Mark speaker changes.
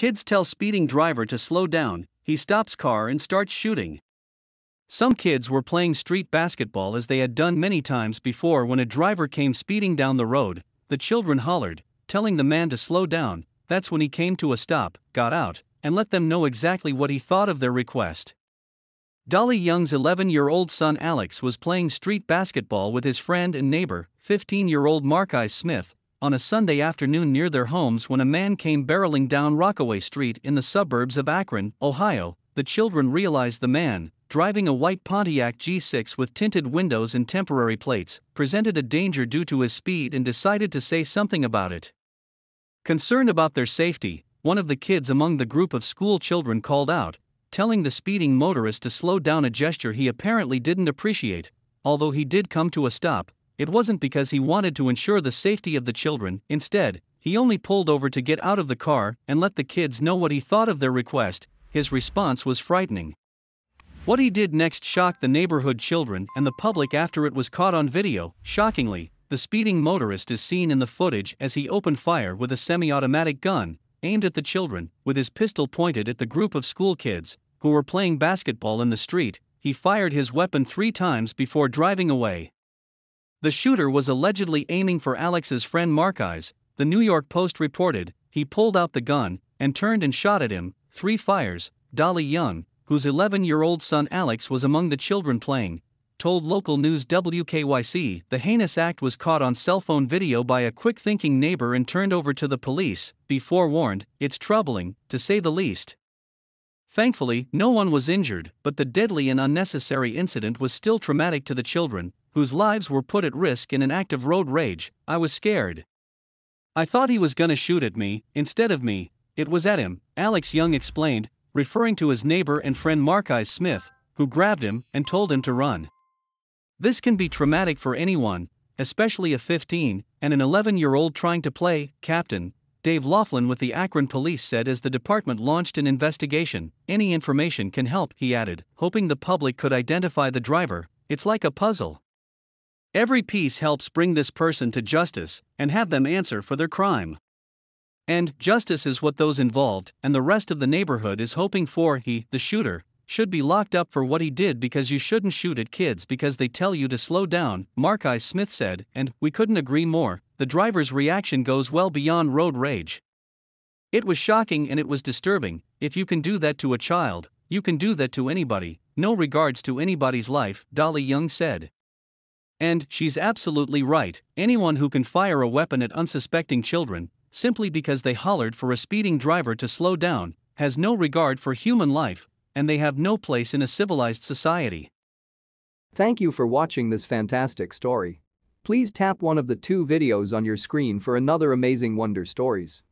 Speaker 1: Kids tell speeding driver to slow down, he stops car and starts shooting. Some kids were playing street basketball as they had done many times before when a driver came speeding down the road. The children hollered, telling the man to slow down. That's when he came to a stop, got out, and let them know exactly what he thought of their request. Dolly Young's 11 year old son Alex was playing street basketball with his friend and neighbor, 15 year old Mark I. Smith, on a Sunday afternoon near their homes when a man came barreling down Rockaway Street in the suburbs of Akron, Ohio. The children realized the man, driving a white Pontiac G6 with tinted windows and temporary plates, presented a danger due to his speed and decided to say something about it. Concerned about their safety, one of the kids among the group of school children called out, telling the speeding motorist to slow down a gesture he apparently didn't appreciate, although he did come to a stop, it wasn't because he wanted to ensure the safety of the children, instead, he only pulled over to get out of the car and let the kids know what he thought of their request. His response was frightening. What he did next shocked the neighborhood children and the public after it was caught on video. Shockingly, the speeding motorist is seen in the footage as he opened fire with a semi automatic gun, aimed at the children, with his pistol pointed at the group of school kids who were playing basketball in the street. He fired his weapon three times before driving away. The shooter was allegedly aiming for Alex's friend Mark Eyes, the New York Post reported, he pulled out the gun and turned and shot at him, three fires, Dolly Young, whose 11-year-old son Alex was among the children playing, told local news WKYC the heinous act was caught on cell phone video by a quick thinking neighbor and turned over to the police. Be forewarned, it's troubling, to say the least. Thankfully, no one was injured, but the deadly and unnecessary incident was still traumatic to the children, whose lives were put at risk in an act of road rage, I was scared. I thought he was gonna shoot at me, instead of me, it was at him, Alex Young explained, referring to his neighbor and friend I. Smith, who grabbed him and told him to run. This can be traumatic for anyone, especially a 15 and an 11 year old trying to play captain, Dave Laughlin with the Akron police said as the department launched an investigation. Any information can help, he added, hoping the public could identify the driver. It's like a puzzle. Every piece helps bring this person to justice and have them answer for their crime. And justice is what those involved and the rest of the neighborhood is hoping for. He, the shooter, should be locked up for what he did because you shouldn't shoot at kids because they tell you to slow down, Marki Smith said, and we couldn't agree more. The driver's reaction goes well beyond road rage. It was shocking and it was disturbing. If you can do that to a child, you can do that to anybody, no regards to anybody's life, Dolly Young said. And she's absolutely right anyone who can fire a weapon at unsuspecting children, simply because they hollered for a speeding driver to slow down, has no regard for human life, and they have no place in a civilized society. Thank you for watching this fantastic story. Please tap one of the two videos on your screen for another amazing wonder stories.